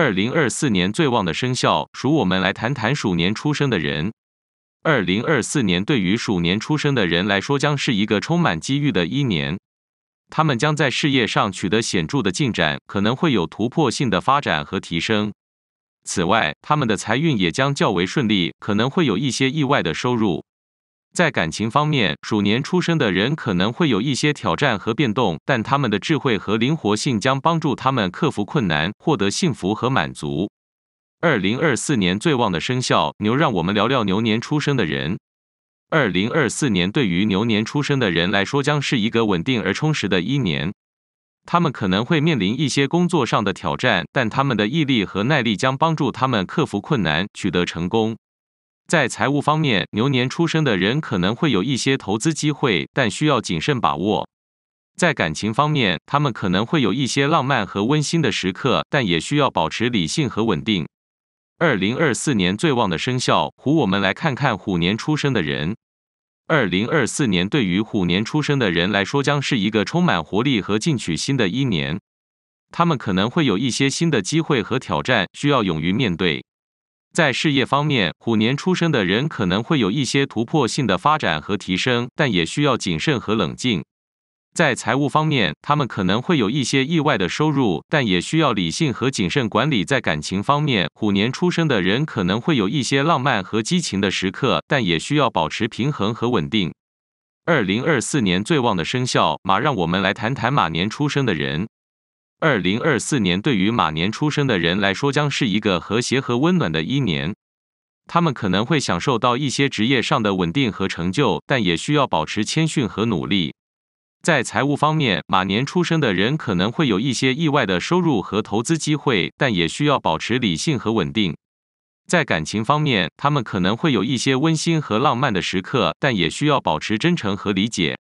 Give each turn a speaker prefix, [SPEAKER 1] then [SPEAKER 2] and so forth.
[SPEAKER 1] 二零二四年最旺的生肖属，我们来谈谈鼠年出生的人。二零二四年对于鼠年出生的人来说，将是一个充满机遇的一年。他们将在事业上取得显著的进展，可能会有突破性的发展和提升。此外，他们的财运也将较为顺利，可能会有一些意外的收入。在感情方面，鼠年出生的人可能会有一些挑战和变动，但他们的智慧和灵活性将帮助他们克服困难，获得幸福和满足。二零二四年最旺的生肖牛，让我们聊聊牛年出生的人。二零二四年对于牛年出生的人来说，将是一个稳定而充实的一年。他们可能会面临一些工作上的挑战，但他们的毅力和耐力将帮助他们克服困难，取得成功。在财务方面，牛年出生的人可能会有一些投资机会，但需要谨慎把握。在感情方面，他们可能会有一些浪漫和温馨的时刻，但也需要保持理性和稳定。二零二四年最旺的生肖虎，我们来看看虎年出生的人。二零二四年对于虎年出生的人来说，将是一个充满活力和进取心的一年。他们可能会有一些新的机会和挑战，需要勇于面对。在事业方面，虎年出生的人可能会有一些突破性的发展和提升，但也需要谨慎和冷静。在财务方面，他们可能会有一些意外的收入，但也需要理性和谨慎管理。在感情方面，虎年出生的人可能会有一些浪漫和激情的时刻，但也需要保持平衡和稳定。二零二四年最旺的生肖马，让我们来谈谈马年出生的人。二零二四年对于马年出生的人来说，将是一个和谐和温暖的一年。他们可能会享受到一些职业上的稳定和成就，但也需要保持谦逊和努力。在财务方面，马年出生的人可能会有一些意外的收入和投资机会，但也需要保持理性和稳定。在感情方面，他们可能会有一些温馨和浪漫的时刻，但也需要保持真诚和理解。